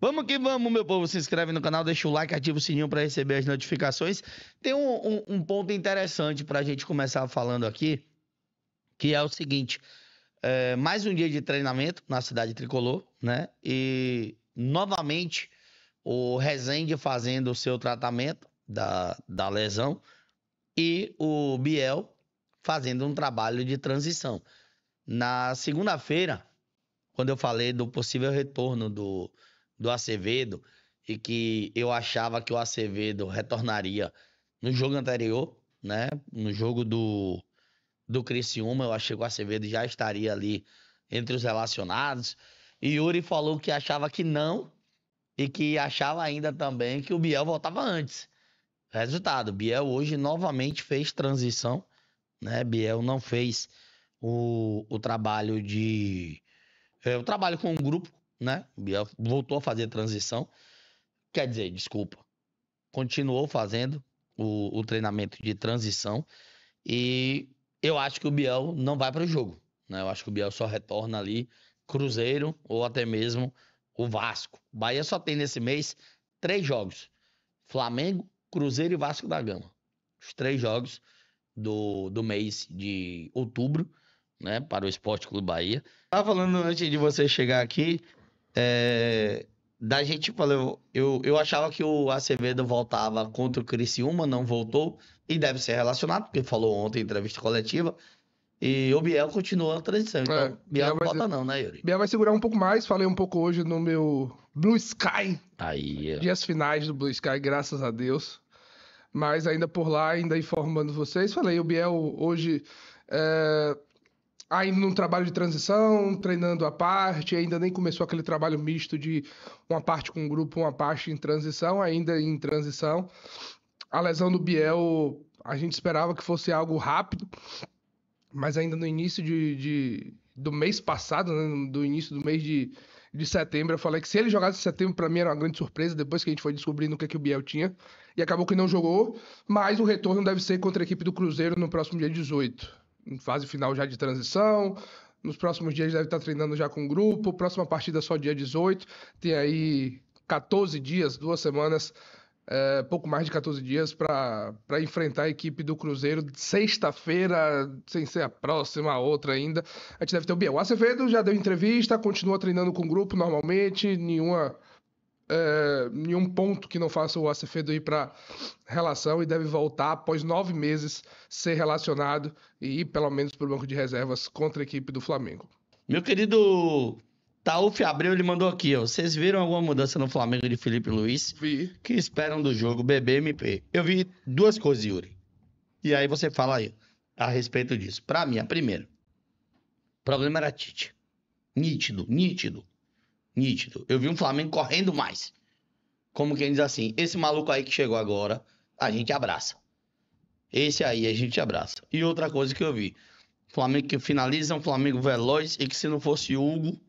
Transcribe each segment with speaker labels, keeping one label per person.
Speaker 1: Vamos que vamos, meu povo. Se inscreve no canal, deixa o like, ativa o sininho para receber as notificações. Tem um, um, um ponto interessante para a gente começar falando aqui, que é o seguinte: é, mais um dia de treinamento na cidade tricolor, né? E novamente o Rezende fazendo o seu tratamento da, da lesão e o Biel fazendo um trabalho de transição. Na segunda-feira, quando eu falei do possível retorno do do Acevedo e que eu achava que o Acevedo retornaria no jogo anterior, né? No jogo do, do Criciúma, eu achei que o Acevedo já estaria ali entre os relacionados. E Yuri falou que achava que não e que achava ainda também que o Biel voltava antes. Resultado, Biel hoje novamente fez transição, né? Biel não fez o, o trabalho de... É, o trabalho com o grupo, né? Biel voltou a fazer transição. Quer dizer, desculpa. Continuou fazendo o, o treinamento de transição. E eu acho que o Biel não vai para o jogo. Né? Eu acho que o Biel só retorna ali Cruzeiro ou até mesmo o Vasco. O Bahia só tem nesse mês três jogos: Flamengo, Cruzeiro e Vasco da Gama. Os três jogos do, do mês de outubro, né? Para o Esporte Clube Bahia. Tava falando antes de você chegar aqui é, da gente, falou eu, eu achava que o Acevedo voltava contra o Criciúma, não voltou, e deve ser relacionado, porque falou ontem em entrevista coletiva. E o Biel continua a transição. Então, é, Biel, Biel não volta, não, né, Yuri?
Speaker 2: Biel vai segurar um pouco mais. Falei um pouco hoje no meu Blue Sky. Aí. Dias finais do Blue Sky, graças a Deus. Mas ainda por lá, ainda informando vocês. Falei, o Biel hoje. É ainda num trabalho de transição, treinando a parte, ainda nem começou aquele trabalho misto de uma parte com um grupo, uma parte em transição, ainda em transição. A lesão do Biel, a gente esperava que fosse algo rápido, mas ainda no início de, de do mês passado, né, do início do mês de, de setembro, eu falei que se ele jogasse em setembro, para mim era uma grande surpresa, depois que a gente foi descobrindo o que, é que o Biel tinha, e acabou que não jogou, mas o retorno deve ser contra a equipe do Cruzeiro no próximo dia 18 em fase final já de transição. Nos próximos dias deve estar treinando já com o grupo. Próxima partida só dia 18. Tem aí 14 dias, duas semanas, é, pouco mais de 14 dias para enfrentar a equipe do Cruzeiro sexta-feira, sem ser a próxima, a outra ainda. A gente deve ter o Biel Acevedo, já deu entrevista, continua treinando com o grupo normalmente, nenhuma é, nenhum ponto que não faça o Acevedo ir para relação e deve voltar após nove meses ser relacionado e ir pelo menos para o banco de reservas contra a equipe
Speaker 1: do Flamengo. Meu querido Tauf Abreu, ele mandou aqui, ó. Vocês viram alguma mudança no Flamengo de Felipe Luiz? Vi. que esperam do jogo BBMP? Eu vi duas coisas, Yuri. E aí você fala aí a respeito disso. Para mim, a primeira. O problema era Tite. Nítido, nítido nítido. Eu vi um Flamengo correndo mais. Como quem diz assim, esse maluco aí que chegou agora, a gente abraça. Esse aí a gente abraça. E outra coisa que eu vi, Flamengo que finaliza, um Flamengo veloz e que se não fosse Hugo,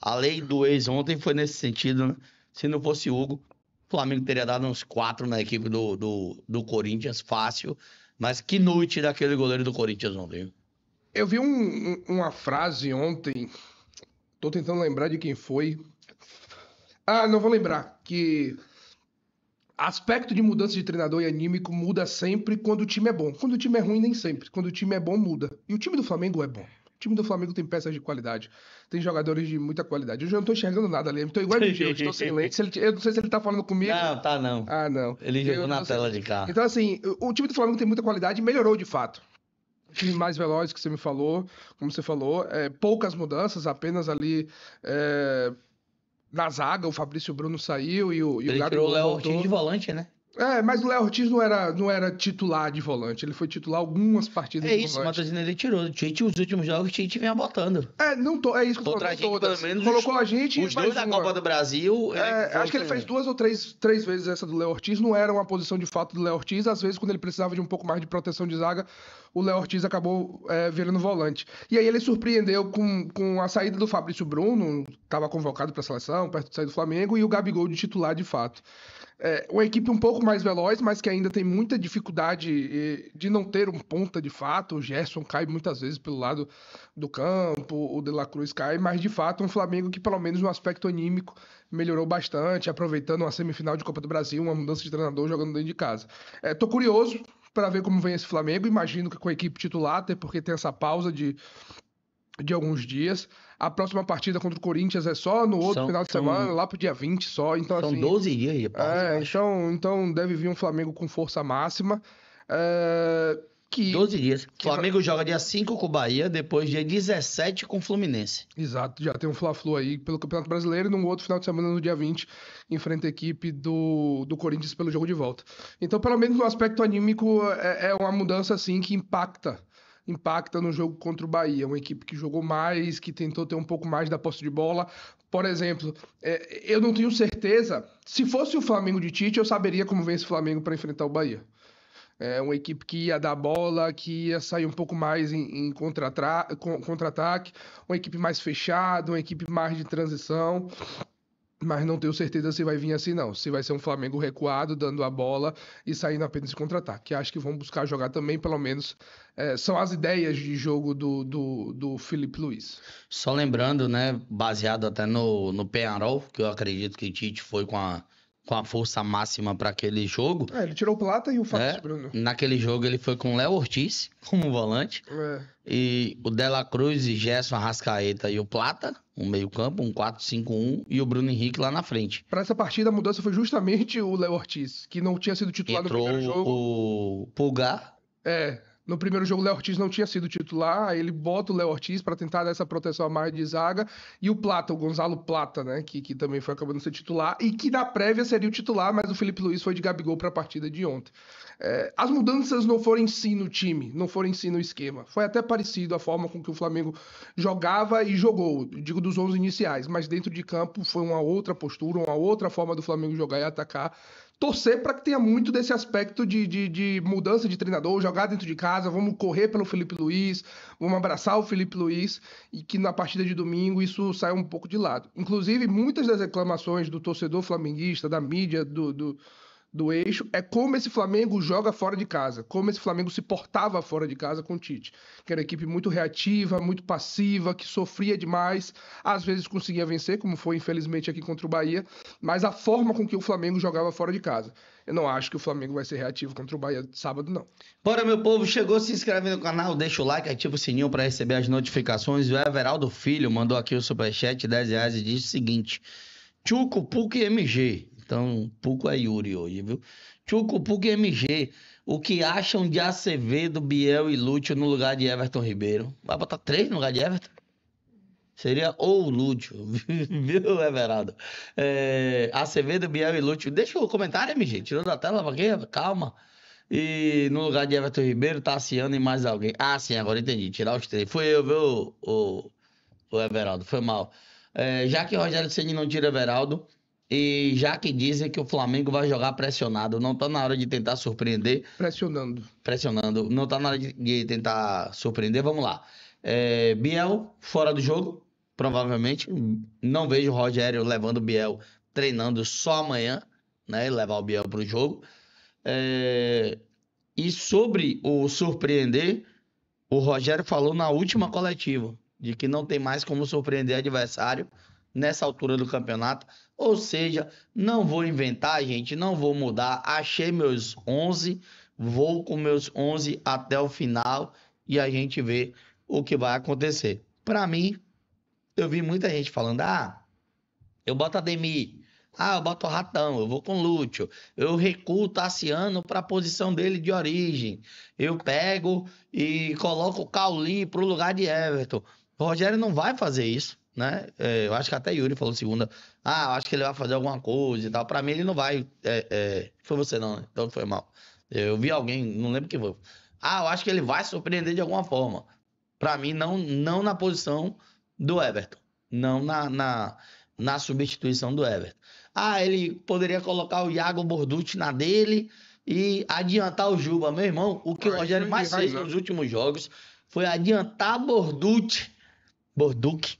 Speaker 1: a lei do ex ontem foi nesse sentido, né? Se não fosse Hugo, o Flamengo teria dado uns quatro na equipe do, do, do Corinthians, fácil. Mas que noite daquele goleiro do Corinthians ontem.
Speaker 2: Eu vi um, uma frase ontem Tô tentando lembrar de quem foi. Ah, não vou lembrar. Que aspecto de mudança de treinador e anímico muda sempre quando o time é bom. Quando o time é ruim, nem sempre. Quando o time é bom, muda. E o time do Flamengo é bom. O time do Flamengo tem peças de qualidade, tem jogadores de muita qualidade. Eu já não tô enxergando nada ali, tô igual a gente, eu tô sem lente. eu não sei se ele tá falando comigo. Não, tá não. Ah, não.
Speaker 1: Ele jogou na tela de cá. Então,
Speaker 2: assim, o time do Flamengo tem muita qualidade e melhorou de fato time mais veloz que você me falou, como você falou, é, poucas mudanças, apenas ali é, na zaga, o Fabrício Bruno
Speaker 1: saiu e o, e Ele o Gabigol tirou o Léo de volante, né?
Speaker 2: É, mas o Léo Ortiz não era, não era titular de volante, ele foi titular algumas partidas é isso, de
Speaker 1: volante. É isso, Matheus ele tirou. O Tite, os últimos jogos, o Tite vem
Speaker 2: botando. É, não tô, é isso que eu tô, a gente, Pelo menos Colocou os, a gente. Os dois da
Speaker 1: Copa do Brasil. É,
Speaker 2: né, acho que ele fez duas ou três, três vezes essa do Léo Ortiz, não era uma posição de fato do Léo Ortiz. Às vezes, quando ele precisava de um pouco mais de proteção de zaga, o Léo Ortiz acabou é, virando volante. E aí ele surpreendeu com, com a saída do Fabrício Bruno, estava convocado para a seleção, perto de sair do Flamengo, e o Gabigol de titular de fato é, uma equipe um pouco mais veloz, mas que ainda tem muita dificuldade de não ter um ponta de fato. O Gerson cai muitas vezes pelo lado do campo, o De La Cruz cai, mas de fato um Flamengo que, pelo menos no aspecto anímico, melhorou bastante, aproveitando uma semifinal de Copa do Brasil, uma mudança de treinador jogando dentro de casa. Estou é, curioso para ver como vem esse Flamengo, imagino que com a equipe titular, até porque tem essa pausa de, de alguns dias. A próxima partida contra o Corinthians é só no outro são, final de são, semana, lá pro dia 20 só. Então, são assim, 12 dias aí, É, então, então deve vir um Flamengo com força máxima.
Speaker 1: É, que... 12 dias. Que... Flamengo joga dia 5 com o Bahia, depois dia 17 com o Fluminense.
Speaker 2: Exato, já tem um Fla-Flu aí pelo Campeonato Brasileiro e no outro final de semana, no dia 20, enfrenta a equipe do, do Corinthians pelo jogo de volta. Então, pelo menos no aspecto anímico, é, é uma mudança assim que impacta impacta no jogo contra o Bahia. É uma equipe que jogou mais, que tentou ter um pouco mais da posse de bola. Por exemplo, é, eu não tenho certeza. Se fosse o Flamengo de Tite, eu saberia como vence o Flamengo para enfrentar o Bahia. É uma equipe que ia dar bola, que ia sair um pouco mais em, em contra-ataque, contra uma equipe mais fechada, uma equipe mais de transição mas não tenho certeza se vai vir assim, não. Se vai ser um Flamengo recuado, dando a bola e saindo apenas em contra-ataque. Acho que vão buscar jogar também, pelo menos. É, são as ideias de jogo do, do, do Felipe
Speaker 1: Luiz. Só lembrando, né, baseado até no, no Penarol, que eu acredito que o Tite foi com a com a força máxima para aquele jogo. É, ele tirou o Plata e o Fábio é, Bruno. Naquele jogo ele foi com o Léo Ortiz como volante. É. E o Dela Cruz, e Gerson Arrascaeta e o Plata, um meio-campo, um 4-5-1, e o Bruno Henrique lá na frente. Para essa partida a mudança foi justamente o Léo Ortiz, que não tinha sido titular Entrou no primeiro jogo. O
Speaker 2: Pulgar. É, no primeiro jogo, o Léo Ortiz não tinha sido titular, ele bota o Léo Ortiz para tentar dar essa proteção a mais de zaga, e o Plata, o Gonzalo Plata, né, que, que também foi acabando de ser titular, e que na prévia seria o titular, mas o Felipe Luiz foi de Gabigol para a partida de ontem. É, as mudanças não foram em si no time, não foram em si no esquema. Foi até parecido a forma com que o Flamengo jogava e jogou, digo dos 11 iniciais, mas dentro de campo foi uma outra postura, uma outra forma do Flamengo jogar e atacar torcer para que tenha muito desse aspecto de, de, de, mudança de treinador, jogar dentro de casa, vamos correr pelo Felipe Luiz, vamos abraçar o Felipe Luiz, e que na partida de domingo isso saia um pouco de lado. Inclusive, muitas das reclamações do torcedor flamenguista, da mídia, do, do do eixo é como esse Flamengo joga fora de casa, como esse Flamengo se portava fora de casa com o Tite, que era uma equipe muito reativa, muito passiva, que sofria demais, às vezes conseguia vencer, como foi infelizmente aqui contra o Bahia, mas a forma com que o Flamengo jogava fora de casa. Eu não acho que o Flamengo vai ser reativo contra o Bahia sábado, não.
Speaker 1: Bora, meu povo, chegou, se inscreve no canal, deixa o like, ativa o sininho para receber as notificações. O Everaldo Filho mandou aqui o superchat, 10 reais, e diz o seguinte... Tchuco, Puc e MG. Então, Puco é Yuri hoje, viu? Tchuco, Puco e MG. O que acham de Acevedo, Biel e Lúcio no lugar de Everton Ribeiro? Vai botar três no lugar de Everton? Seria ou Lúcio, viu, Everaldo? É, Acevedo, Biel e Lúcio. Deixa o comentário, MG. Tirou da tela pra quê? Calma. E no lugar de Everton Ribeiro, Tassiano e mais alguém. Ah, sim, agora entendi. Tirar os três. Foi eu, viu, o, o Everaldo? Foi mal. É, já que Rogério Ceni não tira Everaldo, e já que dizem que o Flamengo vai jogar pressionado, não tá na hora de tentar surpreender. Pressionando. Pressionando. Não tá na hora de, de tentar surpreender. Vamos lá. É, Biel, fora do jogo, provavelmente. Não vejo o Rogério levando o Biel treinando só amanhã, né? E levar o Biel pro jogo. É, e sobre o surpreender, o Rogério falou na última coletiva de que não tem mais como surpreender adversário nessa altura do campeonato. Ou seja, não vou inventar, gente, não vou mudar. Achei meus 11, vou com meus 11 até o final e a gente vê o que vai acontecer. Para mim, eu vi muita gente falando: "Ah, eu boto a Demi, ah, eu boto o Ratão, eu vou com Lúcio, eu recuo o Tassiano para a posição dele de origem. Eu pego e coloco o Cauli para o lugar de Everton. O Rogério não vai fazer isso né? É, eu acho que até Yuri falou segunda. Ah, acho que ele vai fazer alguma coisa e tal. Pra mim, ele não vai. É, é... Foi você não, né? Então foi mal. Eu vi alguém, não lembro quem foi. Ah, eu acho que ele vai surpreender de alguma forma. Pra mim, não, não na posição do Everton. Não na, na, na substituição do Everton. Ah, ele poderia colocar o Iago Borducci na dele e adiantar o Juba. Meu irmão, o que o ah, Rogério mais fez né? nos últimos jogos foi adiantar Borducci. Borducci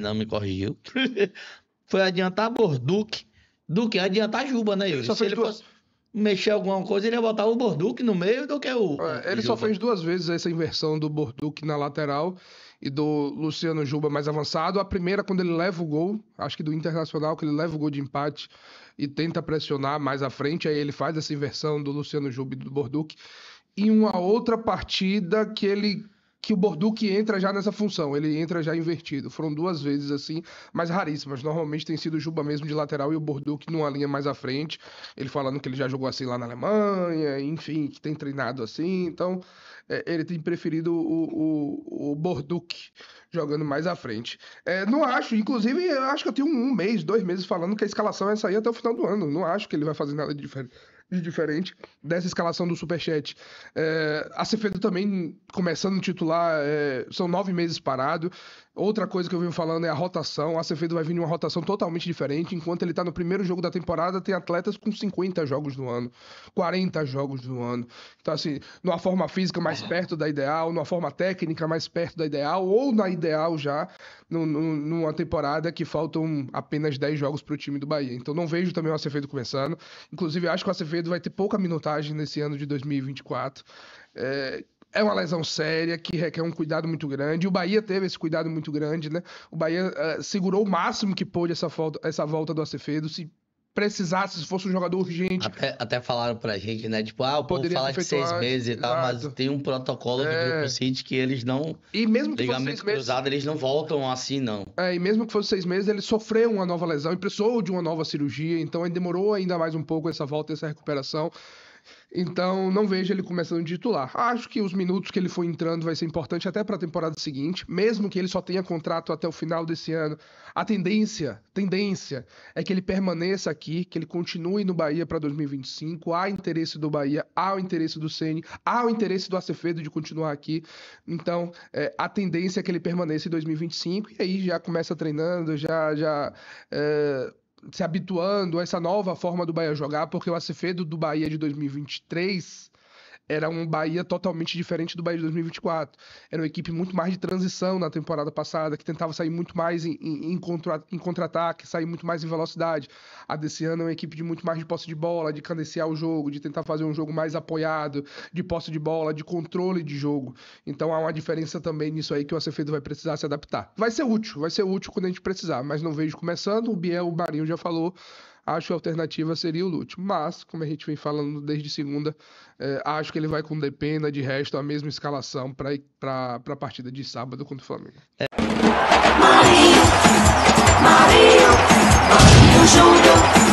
Speaker 1: não me corrigiu. foi adiantar Borduque do que adiantar Juba, né, Yuri? Ele só fez Se ele duas... fosse mexer alguma coisa, ele ia botar o Borduque no
Speaker 2: meio do que o. É, ele só fez duas vezes essa inversão do Borduque na lateral e do Luciano Juba mais avançado. A primeira, quando ele leva o gol, acho que do Internacional, que ele leva o gol de empate e tenta pressionar mais à frente, aí ele faz essa inversão do Luciano Juba e do Borduque. E uma outra partida que ele que o Borduc entra já nessa função, ele entra já invertido. Foram duas vezes assim, mas raríssimas. Normalmente tem sido o Juba mesmo de lateral e o Borduc numa linha mais à frente. Ele falando que ele já jogou assim lá na Alemanha, enfim, que tem treinado assim. Então, é, ele tem preferido o, o, o Borduc jogando mais à frente. É, não acho, inclusive, eu acho que eu tenho um mês, dois meses falando que a escalação é sair até o final do ano. Não acho que ele vai fazer nada de diferente de diferente dessa escalação do Superchat. É, a Cefedo também começando titular, é, são nove meses parado. Outra coisa que eu venho falando é a rotação. O Acevedo vai vir uma rotação totalmente diferente. Enquanto ele está no primeiro jogo da temporada, tem atletas com 50 jogos no ano, 40 jogos no ano. Então, assim, numa forma física mais perto da ideal, numa forma técnica mais perto da ideal, ou na ideal já, no, no, numa temporada que faltam apenas 10 jogos para o time do Bahia. Então, não vejo também o Acevedo começando. Inclusive, acho que o Acevedo vai ter pouca minutagem nesse ano de 2024. É, é uma lesão séria que requer um cuidado muito grande. O Bahia teve esse cuidado muito grande, né? O Bahia uh, segurou o máximo que pôde essa, volta, essa volta do Acevedo. Se
Speaker 1: precisasse, se fosse um jogador urgente. Até, até falaram pra gente, né? Tipo, ah, o povo fala de seis meses e tal, mas tem um protocolo é... do Grupo City assim, que eles não. E mesmo que fosse seis cruzado, meses... eles não voltam assim, não.
Speaker 2: É, e mesmo que fosse seis meses, ele sofreu uma nova lesão e precisou de uma nova cirurgia, então ele demorou ainda mais um pouco essa volta, essa recuperação. Então, não vejo ele começando de titular. Acho que os minutos que ele foi entrando vai ser importante até para a temporada seguinte, mesmo que ele só tenha contrato até o final desse ano. A tendência, tendência é que ele permaneça aqui, que ele continue no Bahia para 2025. Há interesse do Bahia, há o interesse do Ceni, há o interesse do Acevedo de continuar aqui. Então, é, a tendência é que ele permaneça em 2025 e aí já começa treinando, já já é, se habituando a essa nova forma do Bahia jogar, porque o ACF do Bahia de 2023 era um Bahia totalmente diferente do Bahia de 2024. Era uma equipe muito mais de transição na temporada passada, que tentava sair muito mais em, em, em contra-ataque, contra sair muito mais em velocidade. A desse ano é uma equipe de muito mais de posse de bola, de cadenciar o jogo, de tentar fazer um jogo mais apoiado, de posse de bola, de controle de jogo. Então há uma diferença também nisso aí que o Acefedo vai precisar se adaptar. Vai ser útil, vai ser útil quando a gente precisar, mas não vejo começando. O Biel, o Marinho já falou Acho que a alternativa seria o Lute. Mas, como a gente vem falando desde segunda, é, acho que ele vai com Depena, de resto, a mesma escalação para a partida de sábado contra o Flamengo. É. Júnior.